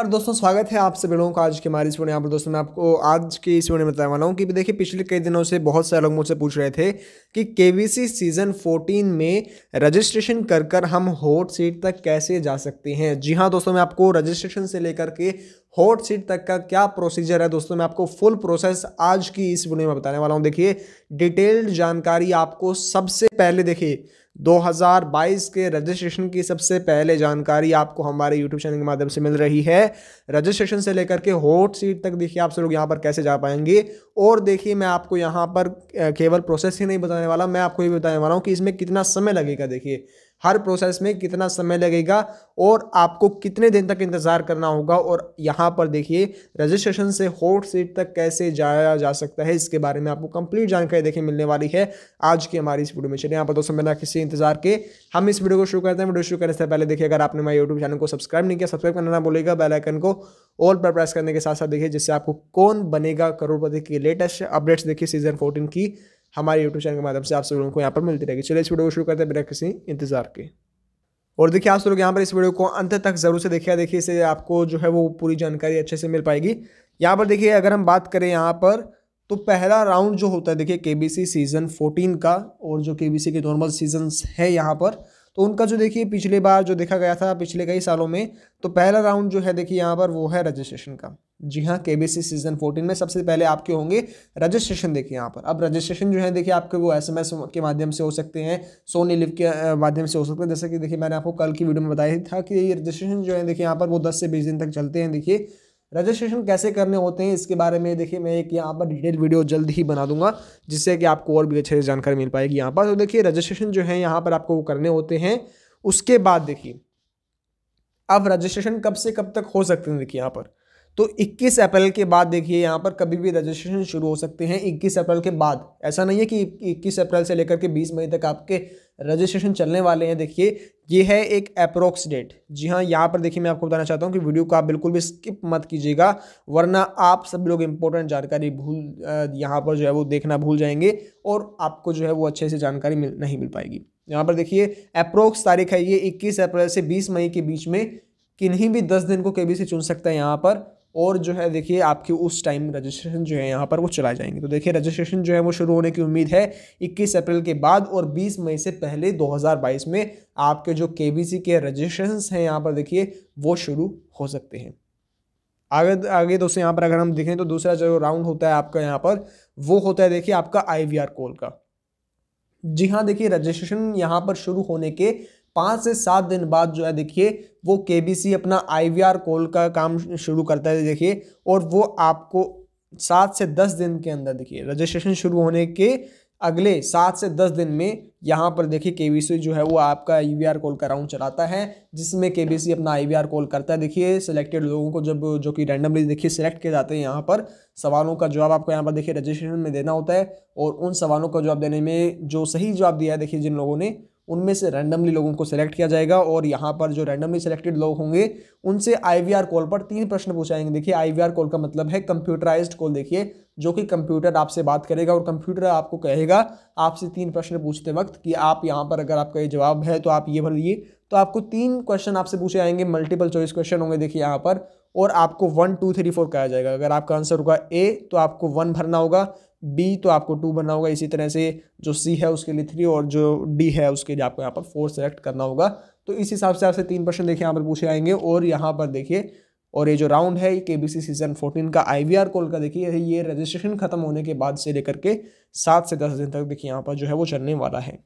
और दोस्तों स्वागत है आप सभी लोगों का आज के हमारे इस वीडियो यहाँ पर दोस्तों मैं आपको आज की इस वीडियो में बताने वाला हूँ कि देखिए पिछले कई दिनों से बहुत सारे लोग मुझसे पूछ रहे थे कि केवीसी सीज़न 14 में रजिस्ट्रेशन कर कर हम हॉट सीट तक कैसे जा सकते हैं जी हाँ दोस्तों मैं आपको रजिस्ट्रेशन से लेकर के हॉट सीट तक का क्या प्रोसीजर है दोस्तों मैं आपको फुल प्रोसेस आज की इस वीडियो में बताने वाला हूँ देखिए डिटेल्ड जानकारी आपको सबसे पहले देखिए 2022 के रजिस्ट्रेशन की सबसे पहले जानकारी आपको हमारे यूट्यूब चैनल के माध्यम से मिल रही है रजिस्ट्रेशन से लेकर के होट सीट तक देखिए आप सब लोग यहाँ पर कैसे जा पाएंगे और देखिए मैं आपको यहाँ पर केवल प्रोसेस ही नहीं बताने वाला मैं आपको ये बताने वाला हूँ कि इसमें कितना समय लगेगा देखिए हर प्रोसेस में कितना समय लगेगा और आपको कितने दिन तक इंतज़ार करना होगा और यहाँ पर देखिए रजिस्ट्रेशन से होट सीट तक कैसे जाया जा सकता है इसके बारे में आपको कंप्लीट जानकारी देखिए मिलने वाली है आज की हमारी इस वीडियो में चलिए यहाँ पर दोस्तों बिना किसी इंतजार के हम इस वीडियो को शुरू करते हैं वीडियो शुरू करने से पहले देखिए अगर आपने हमारे यूट्यूब चैनल को सब्सक्राइब नहीं किया सब्सक्राइब करना ना बोलेगा बेलाइकन को ऑल पर प्रेस करने के साथ साथ देखिए जिससे आपको कौन बनेगा करोड़पति की लेटेस्ट अपडेट्स देखिए सीजन फोर्टीन की हमारे यूट्यूब चैनल के माध्यम से आप सब लोगों को यहाँ पर मिलती रहेगी चलिए इस वीडियो को शुरू करते हैं बिना किसी इंतजार के और देखिए आप सब लोग यहाँ पर इस वीडियो को अंत तक जरूर से देखिए देखिए इससे आपको जो है वो पूरी जानकारी अच्छे से मिल पाएगी यहाँ पर देखिए अगर हम बात करें यहाँ पर तो पहला राउंड जो होता है देखिए के सीज़न फोर्टीन का और जो के के नॉर्मल सीजन है यहाँ पर तो उनका जो देखिए पिछले बार जो देखा गया था पिछले कई सालों में तो पहला राउंड जो है देखिए यहाँ पर वो है रजिस्ट्रेशन का जी हाँ के बी सी सीजन फोर्टीन में सबसे पहले आपके होंगे रजिस्ट्रेशन देखिए यहाँ पर अब रजिस्ट्रेशन जो है देखिए आपके वो एस एम एस के माध्यम से हो सकते हैं सोनी लिव के माध्यम से हो सकते हैं जैसे कि देखिए मैंने आपको कल की वीडियो में बताया था कि रजिस्ट्रेशन जो है देखिए यहाँ पर वो दस से बीस दिन तक चलते हैं देखिए रजिस्ट्रेशन कैसे करने होते हैं इसके बारे में देखिए मैं एक यहाँ पर डिटेल वीडियो जल्द ही बना दूंगा जिससे कि आपको और भी अच्छे से जानकारी मिल पाएगी यहाँ पर तो देखिए रजिस्ट्रेशन जो है यहाँ पर आपको करने होते हैं उसके बाद देखिए अब रजिस्ट्रेशन कब से कब तक हो सकते हैं देखिए यहाँ पर तो 21 अप्रैल के बाद देखिए यहाँ पर कभी भी रजिस्ट्रेशन शुरू हो सकते हैं 21 अप्रैल के बाद ऐसा नहीं है कि 21 अप्रैल से लेकर के 20 मई तक आपके रजिस्ट्रेशन चलने वाले हैं देखिए ये है एक अप्रोक्स डेट जी हाँ यहाँ पर देखिए मैं आपको बताना चाहता हूँ कि वीडियो को आप बिल्कुल भी स्किप मत कीजिएगा वरना आप सब लोग इंपॉर्टेंट जानकारी भूल यहाँ पर जो है वो देखना भूल जाएंगे और आपको जो है वो अच्छे से जानकारी मिल नहीं मिल पाएगी यहाँ पर देखिए अप्रोक्स तारीख है ये इक्कीस अप्रैल से बीस मई के बीच में किन्हीं भी दस दिन को के से चुन सकता है यहाँ पर और जो है देखिए आपके उस टाइम रजिस्ट्रेशन जो है यहाँ पर वो चलाए जाएंगे तो देखिए रजिस्ट्रेशन जो है वो शुरू होने की उम्मीद है 21 अप्रैल के बाद और 20 मई से पहले 2022 में आपके जो के के रजिस्ट्रेशन हैं यहाँ पर देखिए वो शुरू हो सकते हैं आगे आगे दोस्तों यहाँ पर अगर हम देखें तो दूसरा जो राउंड होता है आपका यहाँ पर वो होता है देखिए आपका आई कॉल का जी हाँ देखिए रजिस्ट्रेशन यहाँ पर शुरू होने के पाँच से सात दिन बाद जो है देखिए वो के अपना आई कॉल का काम शुरू करता है देखिए और वो आपको सात से दस दिन के अंदर देखिए रजिस्ट्रेशन शुरू होने के अगले सात से दस दिन में यहाँ पर देखिए के जो है वो आपका यू कॉल का राउंड चलाता है जिसमें के अपना आई कॉल करता है देखिए सिलेक्टेड लोगों को जब जो कि रैंडमली देखिए सिलेक्ट किए जाते हैं यहाँ पर सवालों का जवाब आपको यहाँ पर देखिए रजिस्ट्रेशन में देना होता है और उन सवालों का जवाब देने में जो सही जवाब दिया है देखिए जिन लोगों ने उनमें से रैंडमली लोगों को सिलेक्ट किया जाएगा और यहाँ पर जो रैंडमली सिलेक्टेड लोग होंगे उनसे आईवीआर कॉल पर तीन प्रश्न पूछाएंगे देखिए आईवीआर कॉल का मतलब है कंप्यूटराइज्ड कॉल देखिए जो कि कंप्यूटर आपसे बात करेगा और कंप्यूटर आपको कहेगा आपसे तीन प्रश्न पूछते वक्त कि आप यहाँ पर अगर आपका ये जवाब है तो आप ये भरिए तो आपको तीन क्वेश्चन आपसे पूछे आएंगे मल्टीपल चॉइस क्वेश्चन होंगे देखिए यहाँ पर और आपको वन टू थ्री फोर कहा जाएगा अगर आपका आंसर होगा ए तो आपको वन भरना होगा बी तो आपको टू भरना होगा इसी तरह से जो सी है उसके लिए थ्री और जो डी है उसके लिए आपको यहाँ पर फोर सेलेक्ट करना होगा तो इस हिसाब से आपसे तीन प्रश्न देखिए यहाँ पर पूछे आएंगे और यहाँ पर देखिए और ये जो राउंड है के बी सी सीजन फोर्टीन का आई वी आर कॉल का देखिए ये रजिस्ट्रेशन खत्म होने के बाद से लेकर के सात से दस दिन तक देखिए यहाँ पर जो है वो चलने वाला है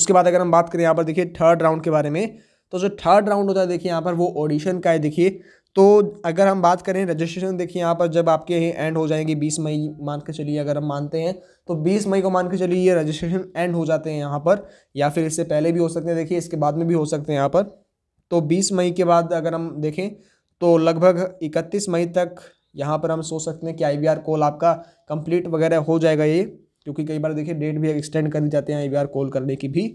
उसके बाद अगर हम बात करें यहाँ पर देखिए थर्ड राउंड के बारे में तो जो थर्ड राउंड होता है देखिए यहाँ पर वो ऑडिशन का है देखिए तो अगर हम बात करें रजिस्ट्रेशन देखिए यहाँ पर जब आपके एंड हो जाएंगे 20 मई मान के चलिए अगर हम मानते हैं तो 20 मई को मान के चलिए ये रजिस्ट्रेशन एंड हो जाते हैं यहाँ पर या फिर इससे पहले भी हो सकते हैं देखिए इसके बाद में भी हो सकते हैं यहाँ पर तो 20 मई के बाद अगर हम देखें तो लगभग 31 मई तक यहाँ पर हम सोच सकते हैं कि आई कॉल आपका कंप्लीट वगैरह हो जाएगा ये क्योंकि कई बार देखिए डेट भी एक्सटेंड कर दी जाते हैं आई कॉल करने की भी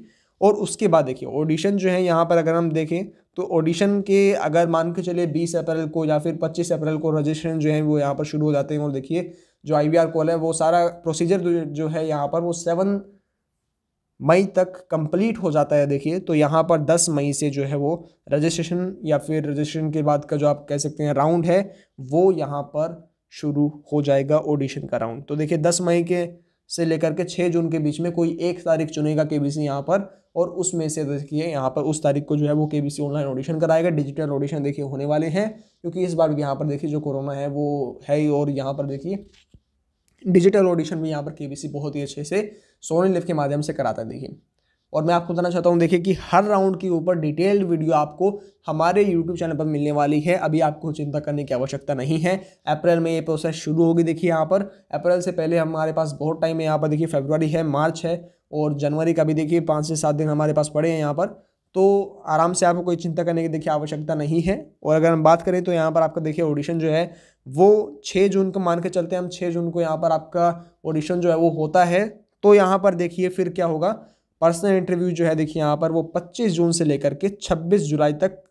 और उसके बाद देखिए ऑडिशन जो है यहाँ पर अगर हम देखें तो ऑडिशन के अगर मान के चले 20 अप्रैल को या फिर 25 अप्रैल को रजिस्ट्रेशन जो है वो यहाँ पर शुरू हो जाते हैं और देखिए जो आई वी कॉल है वो सारा प्रोसीजर जो है यहाँ पर वो सेवन मई तक कंप्लीट हो जाता है देखिए तो यहाँ पर 10 मई से जो है वो रजिस्ट्रेशन या फिर रजिस्ट्रेशन के बाद का जो आप कह सकते हैं राउंड है वो यहाँ पर शुरू हो जाएगा ऑडिशन का राउंड तो देखिए दस मई के से लेकर के छः जून के बीच में कोई एक तारीख चुनेगा के बी यहाँ पर और उसमें से देखिए यहाँ पर उस तारीख को जो है वो के ऑनलाइन ऑडिशन कराएगा डिजिटल ऑडिशन देखिए होने वाले हैं क्योंकि इस बार यहाँ पर देखिए जो कोरोना है वो है ही और यहाँ पर देखिए डिजिटल ऑडिशन भी यहाँ पर के बहुत ही अच्छे से सोनी लिफ के माध्यम से कराता है देखिए और मैं आपको बताना चाहता हूँ देखिए कि हर राउंड के ऊपर डिटेल्ड वीडियो आपको हमारे यूट्यूब चैनल पर मिलने वाली है अभी आपको चिंता करने की आवश्यकता नहीं है अप्रैल में ये प्रोसेस शुरू होगी देखिए यहाँ पर अप्रैल से पहले हमारे पास बहुत टाइम है यहाँ पर देखिए फेबर है मार्च है और जनवरी का भी देखिए पाँच से सात दिन हमारे पास पड़े हैं यहाँ पर तो आराम से आपको कोई चिंता करने की देखिए आवश्यकता नहीं है और अगर हम बात करें तो यहाँ पर आपका देखिए ऑडिशन जो है वो छः जून को मान के चलते हैं हम छः जून को यहाँ पर आपका ऑडिशन जो है वो होता है तो यहाँ पर देखिए फिर क्या होगा पर्सनल इंटरव्यू जो है देखिए यहाँ पर वो पच्चीस जून से लेकर के छब्बीस जुलाई तक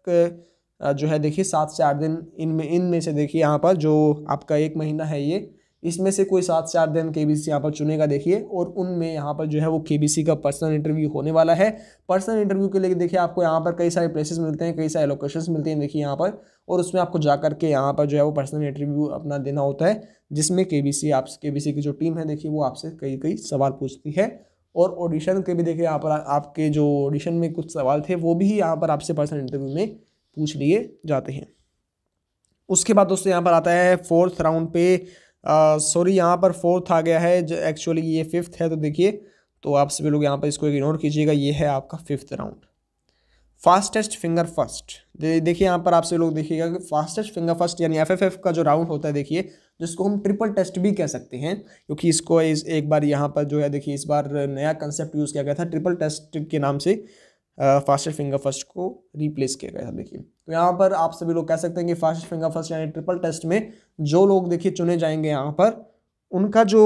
जो है देखिए सात से आठ दिन इनमें इनमें से देखिए यहाँ पर जो आपका एक महीना है ये इसमें से कोई सात से आठ दिन के बी सी यहाँ पर चुनेगा देखिए और उनमें यहाँ पर जो है वो के बी सी का पर्सनल इंटरव्यू होने वाला है पर्सनल इंटरव्यू के लिए देखिए आपको यहाँ पर कई सारे प्लेसेस मिलते हैं कई सारे लोकेशंस मिलते हैं देखिए यहाँ पर और उसमें आपको जा करके यहाँ पर जो है वो पर्सनल इंटरव्यू अपना देना होता है जिसमें के बी सी आप के बी सी की जो टीम है देखिए वो आपसे कई कई सवाल पूछती है और ऑडिशन के भी देखिए यहाँ पर आपके जो ऑडिशन में कुछ सवाल थे वो भी यहाँ पर आपसे पर्सनल इंटरव्यू में पूछ लिए जाते हैं उसके बाद दोस्तों यहाँ पर आता है फोर्थ राउंड पे सॉरी यहाँ पर फोर्थ आ गया है एक्चुअली ये फिफ्थ है तो देखिए तो आप सभी लोग यहाँ पर इसको इग्नोर कीजिएगा ये है आपका fifth round fastest finger first देखिए यहाँ पर आप सभी लोग देखिएगा कि फास्टेस्ट फिंगर फर्स्ट यानी एफएफएफ का जो राउंड होता है देखिए जिसको हम ट्रिपल टेस्ट भी कह सकते हैं क्योंकि इसको इस एक बार यहाँ पर जो है देखिए इस बार नया कंसेप्ट यूज़ किया गया था ट्रिपल टेस्ट के नाम से फास्टर फिंगर फर्स्ट को रिप्लेस किया गया था देखिए तो यहाँ पर आप सभी लोग कह सकते हैं कि फास्टर फिंगर फर्स्ट यानी ट्रिपल टेस्ट में जो लोग देखिए चुने जाएंगे यहाँ पर उनका जो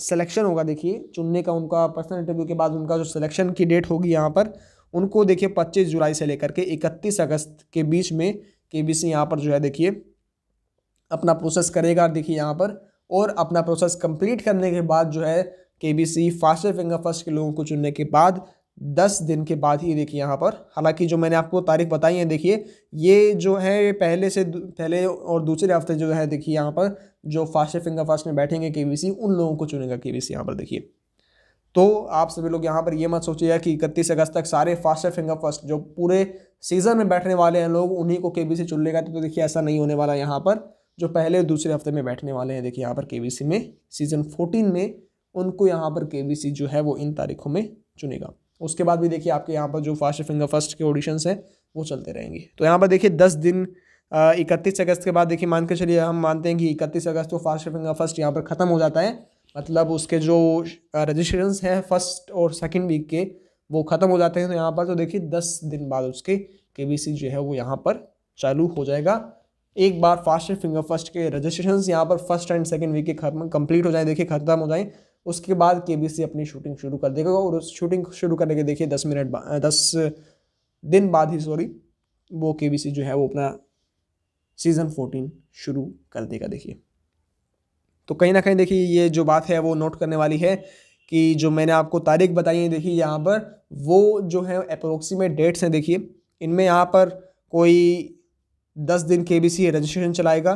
सिलेक्शन होगा देखिए चुनने का उनका पर्सनल इंटरव्यू के बाद उनका जो सिलेक्शन की डेट होगी यहाँ पर उनको देखिए पच्चीस जुलाई से लेकर के इकतीस अगस्त के बीच में के बी सी यहाँ पर जो है देखिए अपना प्रोसेस करेगा देखिए यहाँ पर और अपना प्रोसेस कंप्लीट करने के बाद जो है K B C faster finger first के लोगों को चुनने के बाद दस दिन के बाद ही देखिए यहाँ पर हालांकि जो मैंने आपको तारीख बताई है देखिए ये जो है पहले से पहले और दूसरे हफ्ते जो है देखिए यहाँ पर जो फास्ट फिंगर फास्ट में बैठेंगे के उन लोगों को चुनेगा के वी यहाँ पर देखिए तो आप सभी लोग यहाँ पर ये मत सोचिएगा कि इकतीस अगस्त तक सारे फास्ट फिंगर फर्स्ट जो पूरे सीज़न में बैठने वाले हैं लोग उन्हीं को के बी सी चुन लेगा तो देखिए ऐसा नहीं होने वाला यहाँ पर जो पहले दूसरे हफ्ते में बैठने वाले हैं देखिए यहाँ पर के बी सी में सीज़न फोर्टीन में उनको यहाँ पर के बी सी जो है वो इन तारीखों में चुनेगा उसके बाद भी देखिए आपके यहाँ पर जो फास्ट फिंगर फर्स्ट के ऑडिशन हैं वो चलते रहेंगे तो यहाँ पर देखिए दस दिन इकतीस अगस्त के बाद देखिए मान के चलिए हम मानते हैं कि इकतीस अगस्त को फास्ट फिंगर फर्स्ट यहाँ पर ख़त्म हो जाता है मतलब उसके जो रजिस्ट्रेशन हैं फर्स्ट और सेकेंड वीक के वो ख़त्म हो जाते हैं तो यहाँ पर तो देखिए दस दिन बाद उसके के जो है वो यहाँ पर चालू हो जाएगा एक बार फास्ट फिंगर फर्स्ट के रजिस्ट्रेशन यहाँ पर फर्स्ट एंड सेकेंड वीक के खत्म कंप्लीट हो जाए देखिए खत्म हो जाए उसके बाद के अपनी शूटिंग शुरू कर देगा और उस शूटिंग शुरू करने के देखिए दस मिनट बाद दस दिन बाद ही सॉरी वो के जो है वो अपना सीज़न फोर्टीन शुरू कर देगा देखिए तो कहीं ना कहीं देखिए ये जो बात है वो नोट करने वाली है कि जो मैंने आपको तारीख बताई है देखिए यहाँ पर वो जो है अप्रोक्सीमेट डेट्स हैं देखिए इनमें यहाँ पर कोई दस दिन के बी रजिस्ट्रेशन चलाएगा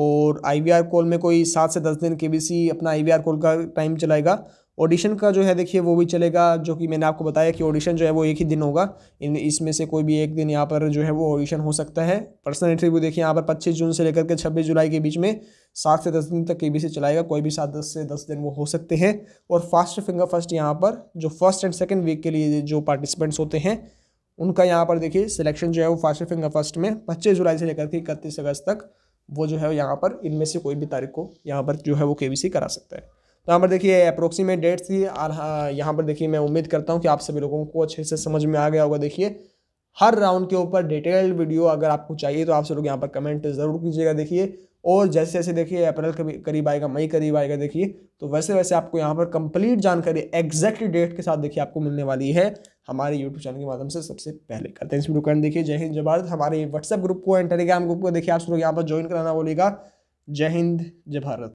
और आई वी आर कॉल में कोई सात से दस दिन के अपना आई वी आर कॉल का टाइम चलाएगा ऑडिशन का जो है देखिए वो भी चलेगा जो कि मैंने आपको बताया कि ऑडिशन जो है वो एक ही दिन होगा इन इसमें से कोई भी एक दिन यहाँ पर जो है वो ऑडिशन हो सकता है पर्सनल इंटरव्यू देखिए यहाँ पर 25 जून से लेकर के 26 जुलाई के बीच में सात से दस दिन तक के बी सी चलाएगा कोई भी सात दस से दस दिन वो हो सकते हैं और फास्ट फिंगर फर्स्ट यहाँ पर जो फर्स्ट एंड सेकेंड वीक के लिए जो पार्टिसिपेंट्स होते हैं उनका यहाँ पर देखिए सिलेक्शन जो है वो फास्ट फिंगर फर्स्ट में पच्चीस जुलाई से लेकर के इकतीस अगस्त तक वो जो है यहाँ पर इनमें से कोई भी तारीख को यहाँ पर जो है वो के करा सकता है तो यहाँ पर देखिए अप्रोक्सीमेट डेट्स थी और हाँ यहाँ पर देखिए मैं उम्मीद करता हूँ कि आप सभी लोगों को अच्छे से समझ में आ गया होगा देखिए हर राउंड के ऊपर डिटेल्ड वीडियो अगर आपको चाहिए तो आप सब लोग यहाँ पर कमेंट ज़रूर कीजिएगा देखिए और जैसे जैसे देखिए अप्रैल करीब आएगा मई करीब आएगा देखिए तो वैसे वैसे आपको यहाँ पर कंप्लीट जानकारी एग्जैक्ट डेट के साथ देखिए आपको मिलने वाली है हमारे यूट्यूब चैनल के माध्यम से सबसे पहले करते हैं इस वीडियो देखिए जय हिंद जय भारत हमारे व्हाट्सएप ग्रुप को एंड टेलीग्राम ग्रुप को देखिए आप लोग यहाँ पर ज्वाइन कराना बोलेगा जय हिंद जय भारत